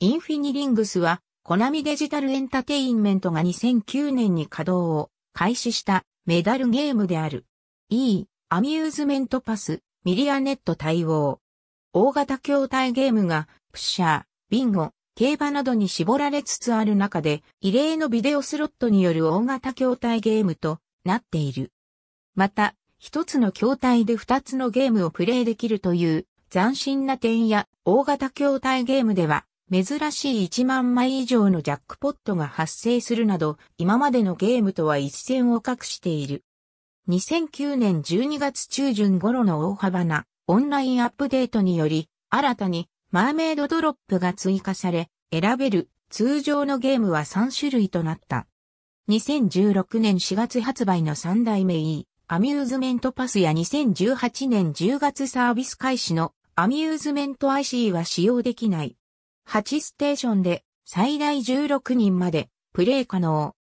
インフィニリングスは、コナミデジタルエンタテインメントが2009年に稼働を開始したメダルゲームである。E、アミューズメントパス、ミリアネット対応。大型筐体ゲームが、プッシャー、ビンゴ、競馬などに絞られつつある中で、異例のビデオスロットによる大型筐体ゲームとなっている。また、一つの筐体で二つのゲームをプレイできるという斬新な点や大型筐体ゲームでは珍しい1万枚以上のジャックポットが発生するなど、今までのゲームとは一線を画している。2009年12月中旬頃の大幅なオンラインアップデートにより、新たにマーメイドドロップが追加され、選べる通常のゲームは3種類となった。2016年4月発売の3代目 E、アミューズメントパスや2018年10月サービス開始のアミューズメント IC は使用できない。8ステーションで最大16人までプレイ可能。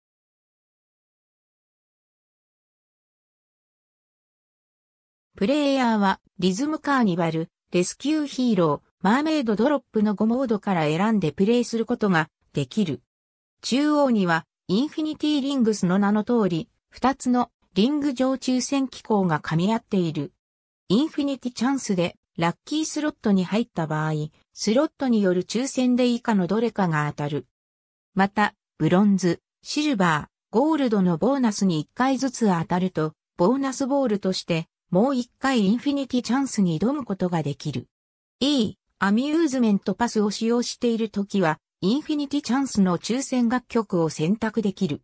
プレイヤーはリズムカーニバル、レスキューヒーロー、マーメイドドロップの5モードから選んでプレイすることができる。中央にはインフィニティリングスの名の通り、2つのリング上抽選機構が噛み合っている。インフィニティチャンスでラッキースロットに入った場合、スロットによる抽選で以下のどれかが当たる。また、ブロンズ、シルバー、ゴールドのボーナスに1回ずつ当たると、ボーナスボールとして、もう1回インフィニティチャンスに挑むことができる。E、アミューズメントパスを使用しているときは、インフィニティチャンスの抽選楽曲を選択できる。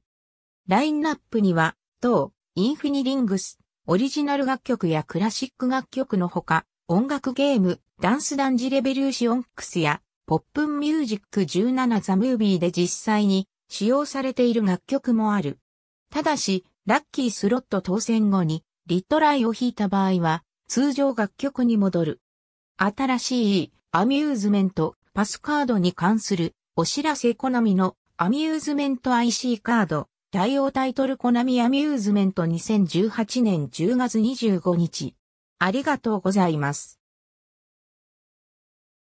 ラインナップには、当、インフィニリングス、オリジナル楽曲やクラシック楽曲のほか、音楽ゲーム、ダンスダンジレベリューシオンクスや、ポップンミュージック17ザムービーで実際に使用されている楽曲もある。ただし、ラッキースロット当選後に、リトライを引いた場合は、通常楽曲に戻る。新しい、アミューズメント、パスカードに関する、お知らせコナミの、アミューズメント IC カード、対応タイトルコナミアミューズメント2018年10月25日。ありがとうございます。